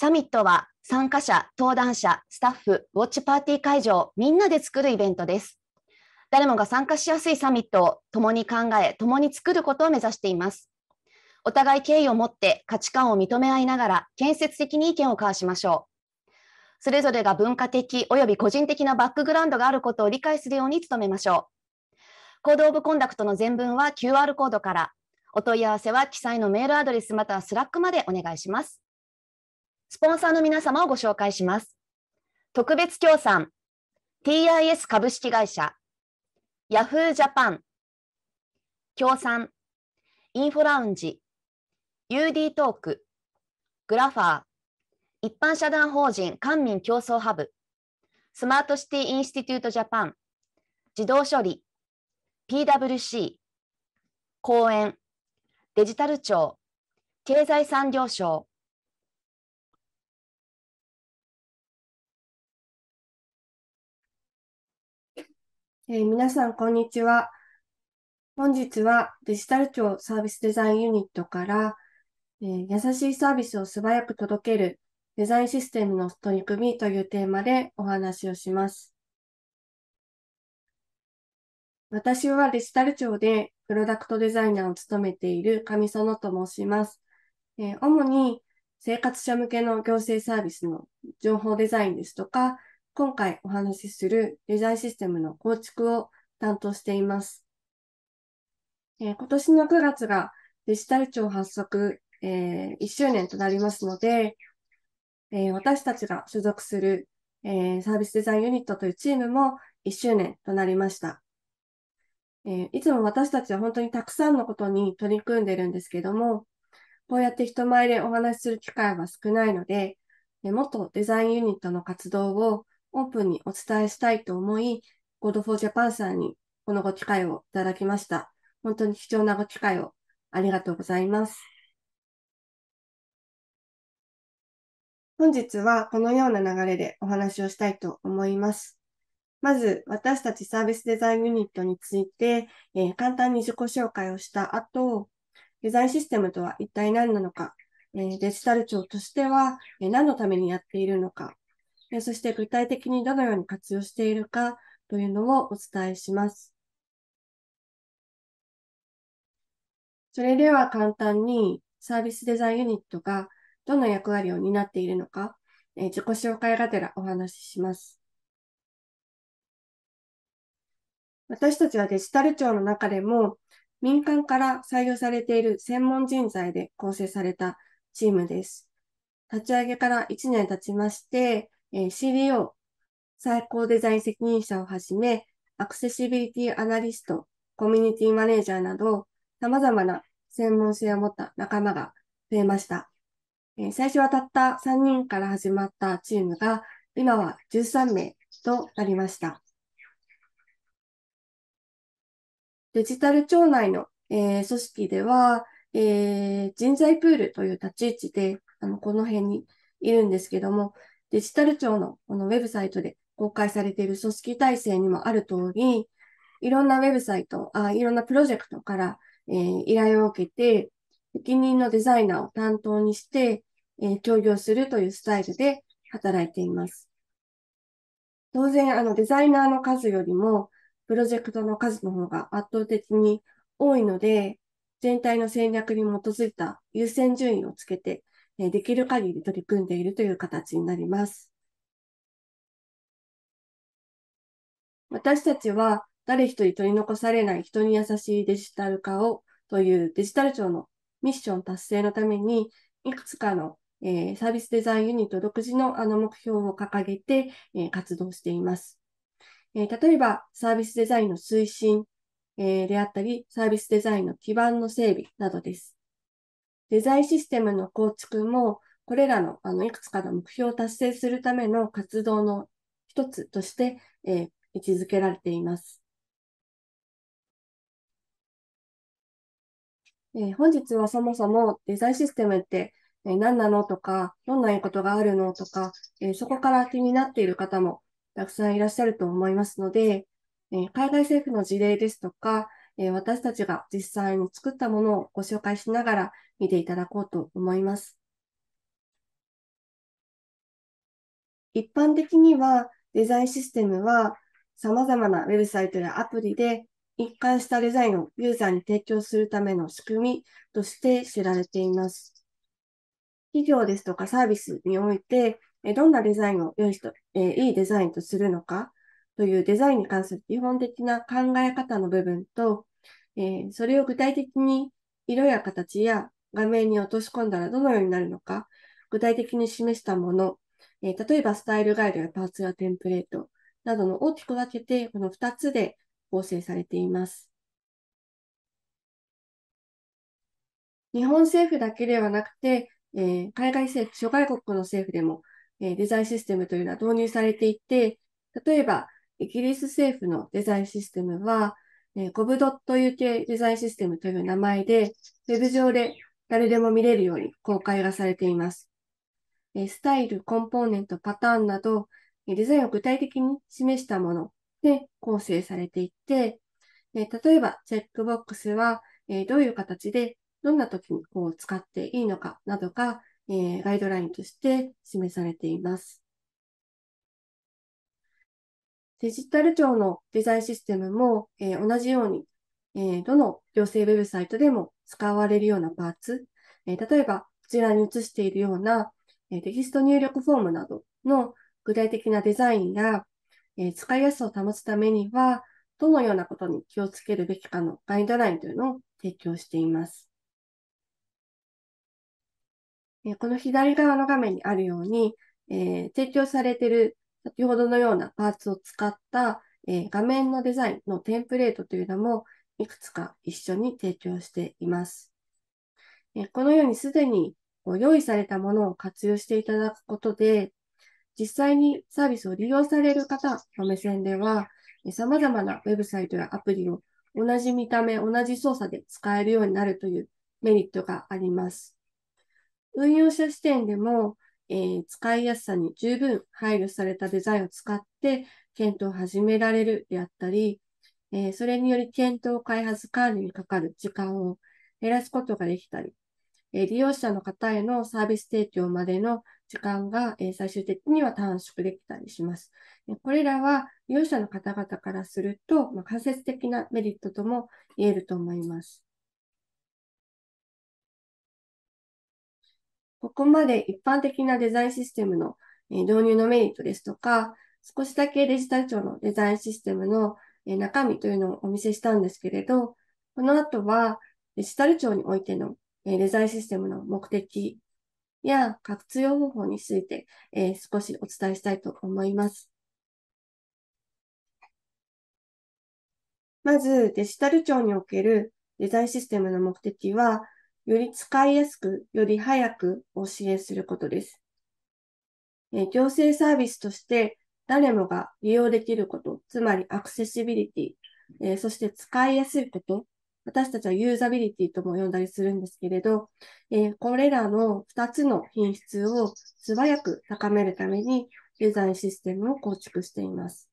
サミットは参加者、登壇者、スタッフ、ウォッチパーティー会場、みんなで作るイベントです。誰もが参加しやすいサミットを共に考え、共に作ることを目指しています。お互い敬意を持って価値観を認め合いながら建設的に意見を交わしましょう。それぞれが文化的及び個人的なバックグラウンドがあることを理解するように努めましょう。コードオブコンダクトの全文は QR コードから、お問い合わせは記載のメールアドレスまたはスラックまでお願いします。スポンサーの皆様をご紹介します。特別協賛、TIS 株式会社、Yahoo Japan、協賛、インフォラウンジ、UD トーク、グラファー、一般社団法人官民競争ハブ、スマートシティインスティテュートジャパン、自動処理、PWC、公園、デジタル庁、経済産業省、えー、皆さん、こんにちは。本日はデジタル庁サービスデザインユニットから、えー、優しいサービスを素早く届けるデザインシステムの取り組みというテーマでお話をします。私はデジタル庁でプロダクトデザイナーを務めている上園と申します。えー、主に生活者向けの行政サービスの情報デザインですとか、今回お話しするデザインシステムの構築を担当しています。えー、今年の9月がデジタル庁発足、えー、1周年となりますので、えー、私たちが所属する、えサービスデザインユニットというチームも1周年となりました。えいつも私たちは本当にたくさんのことに取り組んでるんですけども、こうやって人前でお話しする機会は少ないので、もっとデザインユニットの活動をオープンにお伝えしたいと思い、God for Japan さんにこのご機会をいただきました。本当に貴重なご機会をありがとうございます。本日はこのような流れでお話をしたいと思います。まず、私たちサービスデザインユニットについて、えー、簡単に自己紹介をした後、デザインシステムとは一体何なのか、えー、デジタル庁としては、えー、何のためにやっているのか、そして具体的にどのように活用しているかというのをお伝えします。それでは簡単にサービスデザインユニットがどの役割を担っているのか、え自己紹介がてらお話しします。私たちはデジタル庁の中でも民間から採用されている専門人材で構成されたチームです。立ち上げから1年経ちまして、えー、CDO、最高デザイン責任者をはじめ、アクセシビリティアナリスト、コミュニティマネージャーなど、様々な専門性を持った仲間が増えました。えー、最初はたった3人から始まったチームが、今は13名となりました。デジタル庁内の、えー、組織では、えー、人材プールという立ち位置で、あの、この辺にいるんですけども、デジタル庁のこのウェブサイトで公開されている組織体制にもある通り、いろんなウェブサイト、あいろんなプロジェクトから、えー、依頼を受けて、責任のデザイナーを担当にして、えー、協業するというスタイルで働いています。当然、あの、デザイナーの数よりも、プロジェクトの数の方が圧倒的に多いので、全体の戦略に基づいた優先順位をつけてえできる限り取り組んでいるという形になります。私たちは誰一人取り残されない人に優しいデジタル化をというデジタル庁のミッション達成のために、いくつかの、えサービスデザインユニット独自のあの目標を掲げて、え活動しています、え例えば、サービスデザインの推進、えであったり、サービスデザインの基盤の整備などです。デザインシステムの構築も、これらのあのいくつかの目標を達成するための活動の一つとして、えー、位置づけられています。えー、本日はそもそもデザインシステムってえ何なのとか、どんないいことがあるのとか、えー、そこから気になっている方もたくさんいらっしゃると思いますので、えー、海外政府の事例ですとか、えー、私たちが実際に作ったものをご紹介しながら、見ていただこうと思います。一般的にはデザインシステムは様々なウェブサイトやアプリで一貫したデザインをユーザーに提供するための仕組みとして知られています。企業ですとかサービスにおいて、どんなデザインを良い人、えいいデザインとするのかというデザインに関する基本的な考え方の部分と、えそれを具体的に色や形や画面に落とし込んだらどのようになるのか、具体的に示したもの、えー、例えばスタイルガイドやパーツやテンプレートなどの大きく分けて、この2つで構成されています。日本政府だけではなくて、えー、海外政府、諸外国の政府でも、えー、デザインシステムというのは導入されていて、例えば、イギリス政府のデザインシステムは、えー、ド o v u k デザインシステムという名前で、ウェブ上で誰でも見れるように公開がされています。スタイル、コンポーネント、パターンなど、デザインを具体的に示したもので構成されていて、例えばチェックボックスはどういう形でどんな時にこう使っていいのかなどがガイドラインとして示されています。デジタル庁のデザインシステムも同じようにえどの行政ウェブサイトでも使われるようなパーツ、え例えば、こちらに写しているような、えテキスト入力フォームなどの具体的なデザインや、え使いやすさを保つためには、どのようなことに気をつけるべきかのガイドラインというのを提供しています。えこの左側の画面にあるように、え提供されている先ほどのようなパーツを使った、え画面のデザインのテンプレートというのも、いくつか一緒に提供しています。このようにすでに用意されたものを活用していただくことで、実際にサービスを利用される方の目線では、様々なウェブサイトやアプリを同じ見た目、同じ操作で使えるようになるというメリットがあります。運用者視点でも、えー、使いやすさに十分配慮されたデザインを使って検討を始められるであったり、えー、それにより検討、開発、管理にかかる時間を減らすことができたり、えー、利用者の方へのサービス提供までの時間が、えー、最終的には短縮できたりします。これらは利用者の方々からすると、まあ、間接的なメリットとも言えると思います。ここまで一般的なデザインシステムの導入のメリットですとか、少しだけデジタル庁のデザインシステムのえ中身というのをお見せしたんですけれど、この後はデジタル庁においての、えデザインシステムの目的や活用方法について、え少しお伝えしたいと思います。まず、デジタル庁におけるデザインシステムの目的は、より使いやすく、より早くお支援することです。え行政サービスとして誰もが利用できること、つまりアクセシビリティ、えー、そして使いやすいこと、私たちはユーザビリティとも呼んだりするんですけれど、えー、これらの2つの品質を素早く高めるためにデザインシステムを構築しています。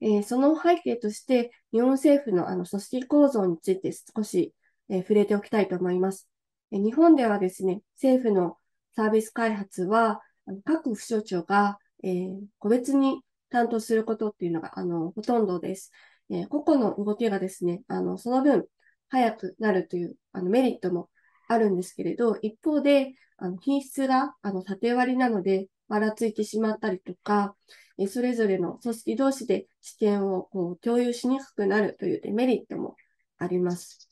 えー、その背景として、日本政府のあの組織構造について少し、えー、触れておきたいと思います、えー、日本ではですね、政府のサービス開発は、各府省庁が、えー、個別に担当することっていうのが、あの、ほとんどです。えー、個々の動きがですね、あの、その分、早くなるという、あの、メリットもあるんですけれど、一方で、あの品質があの縦割りなので、ばらついてしまったりとか、えそれぞれの組織同士で知見をこう共有しにくくなるというデメリットもあります。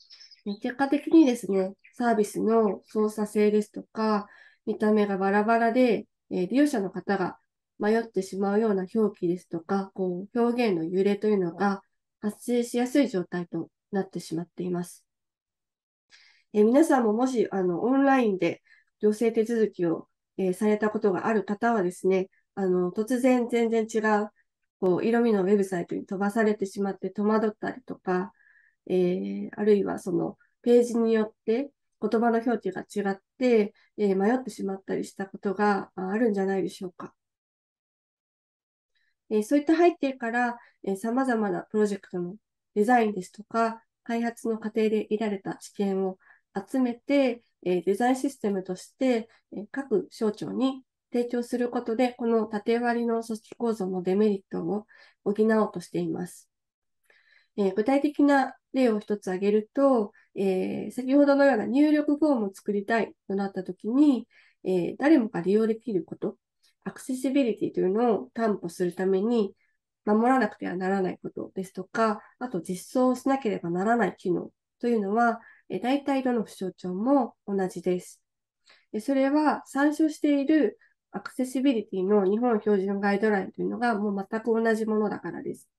結果的にですね、サービスの操作性ですとか、見た目がバラバラで、え利用者の方が迷ってしまうような表記ですとか、こう表現の揺れというのが発生しやすい状態となってしまっています。え皆さんももしあのオンラインで行政手続きを、えされたことがある方はですね、あの突然全然違うこう色味のウェブサイトに飛ばされてしまって戸惑ったりとか、えー、あるいはそのページによって言葉の表記が違って、えー、迷ってしまったりしたことがあるんじゃないでしょうか。えー、そういった背景から、えー、様々なプロジェクトのデザインですとか、開発の過程で得られた知見を集めて、えデザインシステムとして、え各省庁に提供することで、この縦割りの組織構造のデメリットを補おうとしています。え具体的な例を一つ挙げると、えー、先ほどのような入力フォームを作りたいとなったときに、えー、誰もが利用できること、アクセシビリティというのを担保するために、守らなくてはならないことですとか、あと実装しなければならない機能というのは、え大体どの不象徴も同じです。それは参照しているアクセシビリティの日本標準ガイドラインというのがもう全く同じものだからです。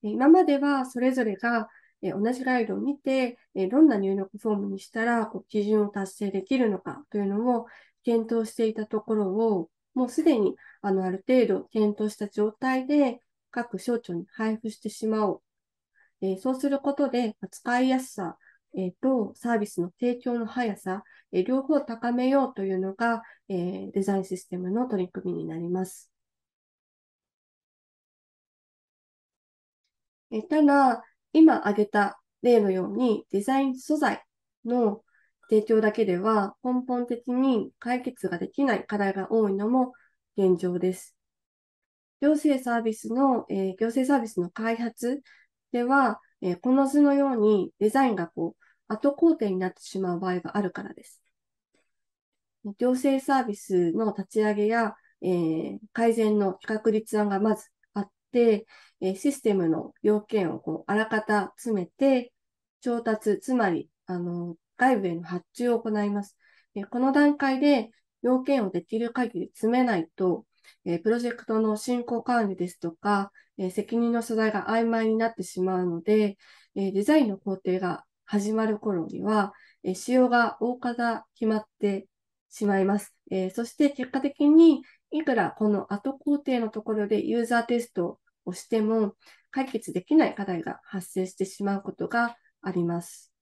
今まではそれぞれがえ同じガイドを見て、えどんな入力フォームにしたらこう基準を達成できるのかというのを検討していたところを、もうすでにあのある程度検討した状態で各省庁に配布してしまおう。えそうすることで、使いやすさ、えとサービスの提供の速さ、え両方高めようというのが、えデザインシステムの取り組みになります。えただ、今挙げた例のようにデザイン素材の提供だけでは根本的に解決ができない課題が多いのも現状です。行政サービスの、えー、行政サービスの開発では、えー、この図のようにデザインがこう後工程になってしまう場合があるからです。行政サービスの立ち上げや、えー、改善の企画立案がまず、えシステムの要件をこうあらかた詰めて、調達、つまり、あの、外部への発注を行います。えこの段階で要件をできる限り詰めないと、えプロジェクトの進行管理ですとか、え責任の所在が曖昧になってしまうので、えデザインの工程が始まる頃には、え仕様が大方決まってしまいます。えそして結果的に、いくらこの後工程のところでユーザーテストをしても解決できない課題が発生してしまうことがあります。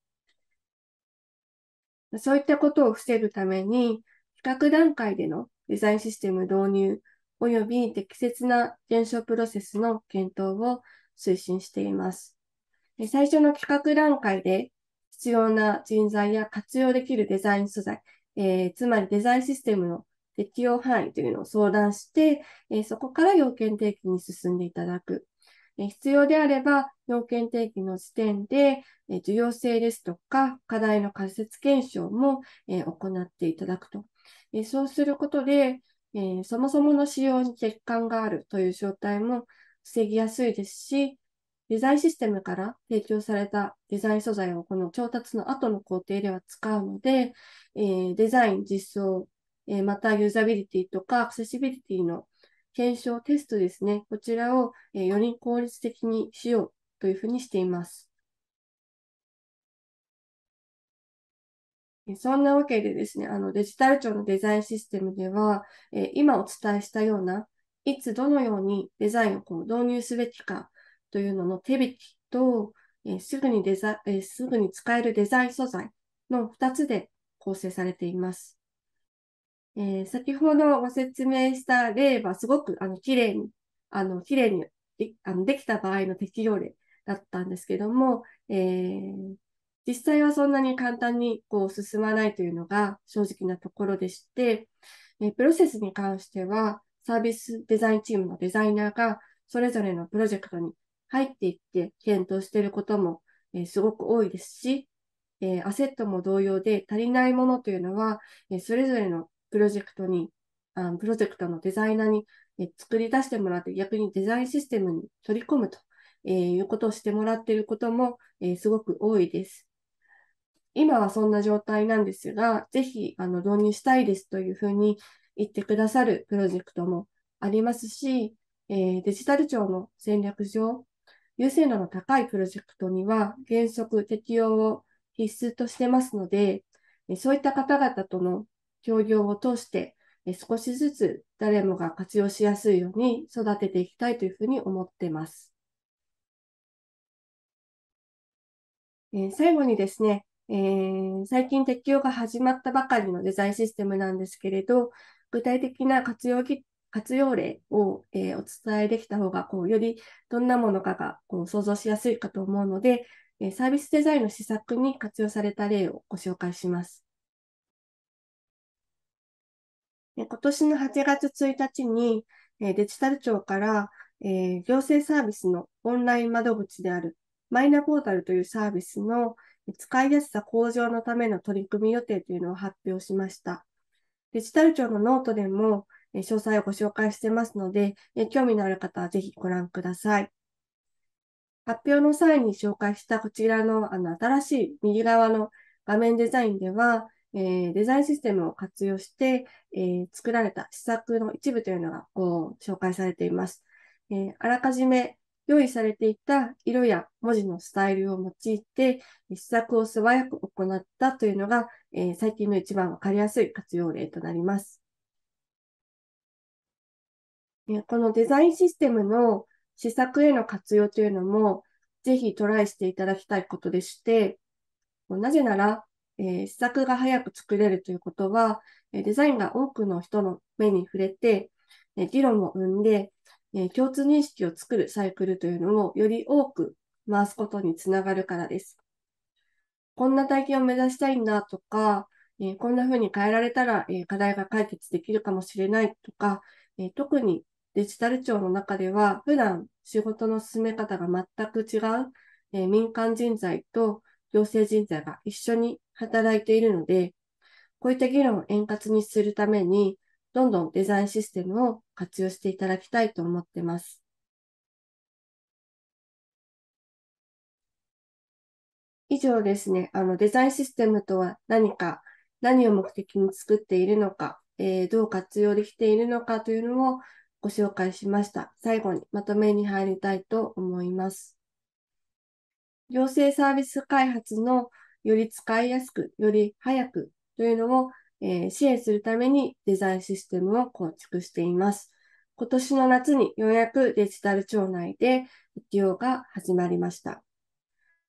そういったことを防ぐために、比較段階でのデザインシステム導入及び適切な検証プロセスの検討を推進しています。最初の企画段階で必要な人材や活用できるデザイン素材、えー、つまりデザインシステムの適用範囲というのを相談して、えそこから要件提起に進んでいただく。え必要であれば、要件提起の時点で、え需要性ですとか、課題の仮説検証も、え行っていただくと。えそうすることで、えそもそもの使用に欠陥があるという状態も防ぎやすいですし、デザインシステムから提供されたデザイン素材をこの調達の後の工程では使うので、えー、デザイン実装えまたユーザビリティとかアクセシビリティの検証テストですね、こちらを、えより効率的にしようというふうにしています。そんなわけでですね、あのデジタル庁のデザインシステムでは、え今お伝えしたような、いつどのようにデザインをこう導入すべきかというのの手引きと、えすぐにデザ、えすぐに使えるデザイン素材の2つで構成されています。えー、先ほどご説明した例はすごくあの綺麗に、あの綺麗にであのできた場合の適用例だったんですけども、えー、実際はそんなに簡単にこう進まないというのが正直なところでして、えプロセスに関してはサービスデザインチームのデザイナーがそれぞれのプロジェクトに入っていって検討していることも、えすごく多いですし、えアセットも同様で足りないものというのは、えそれぞれのプロジェクトに、あプロジェクトのデザイナーに、え作り出してもらって、逆にデザインシステムに取り込むと、えー、いうことをしてもらっていることも、えー、すごく多いです。今はそんな状態なんですが、ぜひあの導入したいですというふうに言ってくださるプロジェクトもありますし、えー、デジタル庁の戦略上、優先度の高いプロジェクトには原則適用を必須としてますので、そういった方々との協業を通して、少しずつ誰もが活用しやすいように育てていきたいというふうに思っています。え最後にですね、えー、最近適用が始まったばかりのデザインシステムなんですけれど、具体的な活用活用例を、えー、お伝えできた方がこう、よりどんなものかがこう想像しやすいかと思うので、えサービスデザインの施策に活用された例をご紹介します。え今年の8月1日に、えデジタル庁から、え行政サービスのオンライン窓口であるマイナポータルというサービスの使いやすさ向上のための取り組み予定というのを発表しました。デジタル庁のノートでも詳細をご紹介してますので、興味のある方はぜひご覧ください。発表の際に紹介したこちらのあの新しい右側の画面デザインでは、えー、デザインシステムを活用して、えー、作られた施策の一部というのがう紹介されています、えー、あらかじめ用意されていた色や文字のスタイルを用いて、施策を素早く行ったというのが、え最近の一番わかりやすい活用例となります。このデザインシステムの施策への活用というのも、ぜひトライしていただきたいことでして、なぜなら、え試作が早く作れるということは、デザインが多くの人の目に触れて、議論を生んで、共通認識を作るサイクルというのをより多く回すことにつながるからです。こんな体験を目指したいんだとか、こんな風に変えられたら課題が解決できるかもしれないとか、特にデジタル庁の中では普段仕事の進め方が全く違う民間人材と行政人材が一緒に働いているので、こういった議論を円滑にするために、どんどんデザインシステムを活用していただきたいと思ってます。以上ですね、あのデザインシステムとは何か、何を目的に作っているのか、えー、どう活用できているのかというのをご紹介しました。最後にまとめに入りたいと思います。行政サービス開発のより使いやすく、より早くというのを、えー、支援するためにデザインシステムを構築しています。今年の夏にようやくデジタル庁内で利用が始まりました。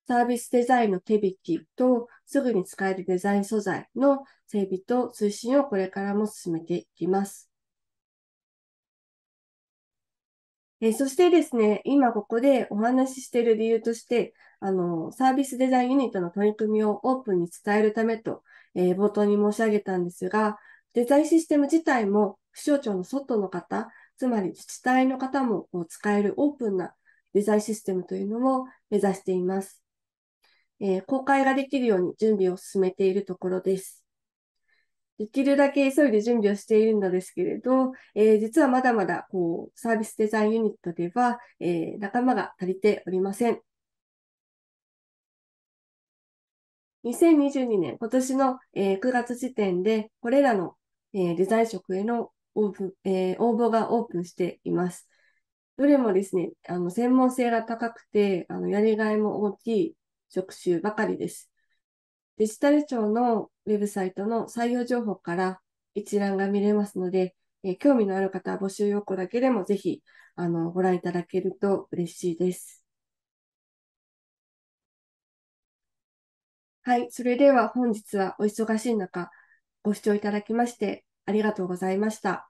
サービスデザインの手引きとすぐに使えるデザイン素材の整備と推進をこれからも進めていきます。えー、そしてですね、今ここでお話ししている理由として、あの、サービスデザインユニットの取り組みをオープンに伝えるためと、えー、冒頭に申し上げたんですが、デザインシステム自体も、府省庁の外の方、つまり自治体の方も使えるオープンなデザインシステムというのを目指しています。えー、公開ができるように準備を進めているところです。できるだけ急いで準備をしているのですけれど、えー、実はまだまだこうサービスデザインユニットでは、えー、仲間が足りておりません。2022年、今年の、えー、9月時点で、これらの、えー、デザイン職へのえー、応募がオープンしています。どれもですね、あの専門性が高くて、あのやりがいも大きい職種ばかりです。デジタル庁のウェブサイトの採用情報から一覧が見れますので、えー、興味のある方は募集要項だけでもぜひあのご覧いただけると嬉しいです。はい、それでは本日はお忙しい中、ご視聴いただきましてありがとうございました。